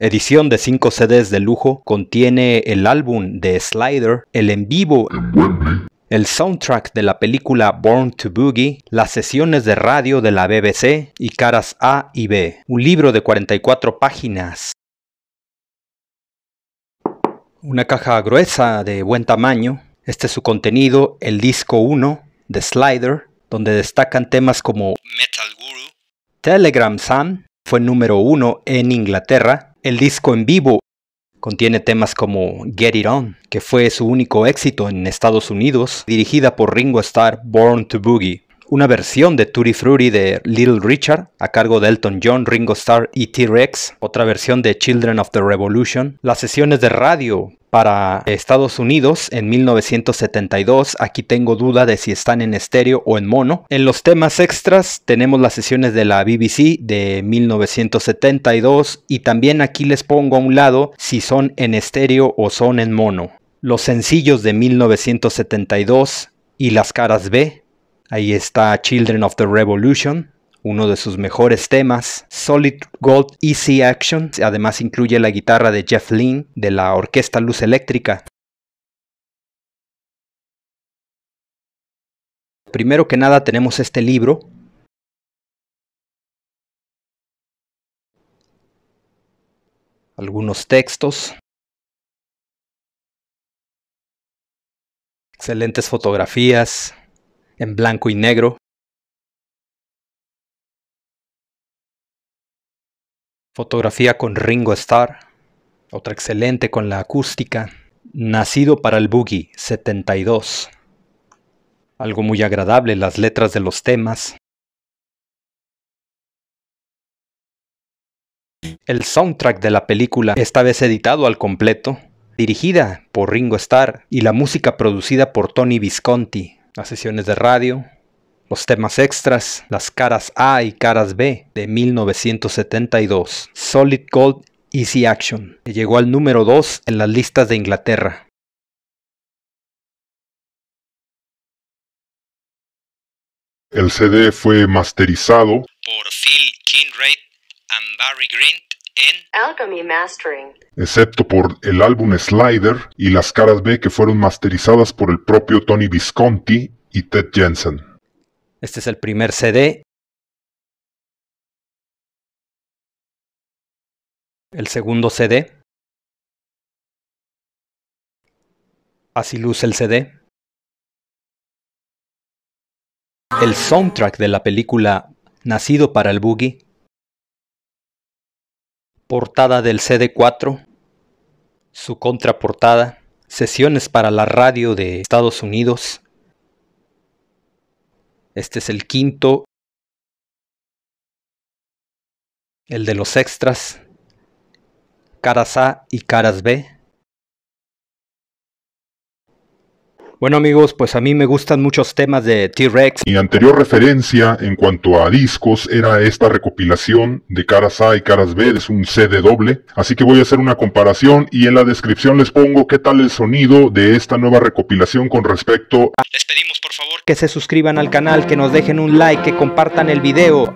Edición de 5 CDs de lujo, contiene el álbum de Slider, el en vivo el soundtrack de la película Born to Boogie, las sesiones de radio de la BBC y caras A y B, un libro de 44 páginas. Una caja gruesa de buen tamaño, este es su contenido, el disco 1 de Slider, donde destacan temas como Metal Guru, Telegram Sam, fue número uno en Inglaterra. El disco en vivo contiene temas como Get It On, que fue su único éxito en Estados Unidos, dirigida por Ringo Starr, Born to Boogie una versión de Tutti Frutti de Little Richard a cargo de Elton John, Ringo Starr y T-Rex, otra versión de Children of the Revolution, las sesiones de radio para Estados Unidos en 1972. Aquí tengo duda de si están en estéreo o en mono. En los temas extras tenemos las sesiones de la BBC de 1972 y también aquí les pongo a un lado si son en estéreo o son en mono. Los sencillos de 1972 y las caras B Ahí está Children of the Revolution, uno de sus mejores temas, Solid Gold Easy Action, además incluye la guitarra de Jeff Lynne de la Orquesta Luz Eléctrica. Primero que nada tenemos este libro. Algunos textos. Excelentes fotografías, en blanco y negro. Fotografía con Ringo Starr, otra excelente con la acústica. Nacido para el Boogie, 72. Algo muy agradable, las letras de los temas. El soundtrack de la película, esta vez editado al completo, dirigida por Ringo Starr y la música producida por Tony Visconti, las sesiones de radio, los temas extras, las caras A y caras B de 1972, Solid Gold Easy Action, que llegó al número 2 en las listas de Inglaterra. El CD fue masterizado por Phil Kinraid and Barry Green excepto por el álbum Slider y las caras B que fueron masterizadas por el propio Tony Visconti y Ted Jensen. Este es el primer CD. El segundo CD. Así luce el CD. El soundtrack de la película Nacido para el Boogie Portada del CD4. Su contraportada. Sesiones para la radio de Estados Unidos. Este es el quinto. El de los extras. Caras A y caras B. Bueno amigos, pues a mí me gustan muchos temas de T-Rex. Mi anterior referencia en cuanto a discos era esta recopilación de caras A y caras B, es un CD doble, así que voy a hacer una comparación y en la descripción les pongo qué tal el sonido de esta nueva recopilación con respecto a... Les pedimos por favor que se suscriban al canal, que nos dejen un like, que compartan el video.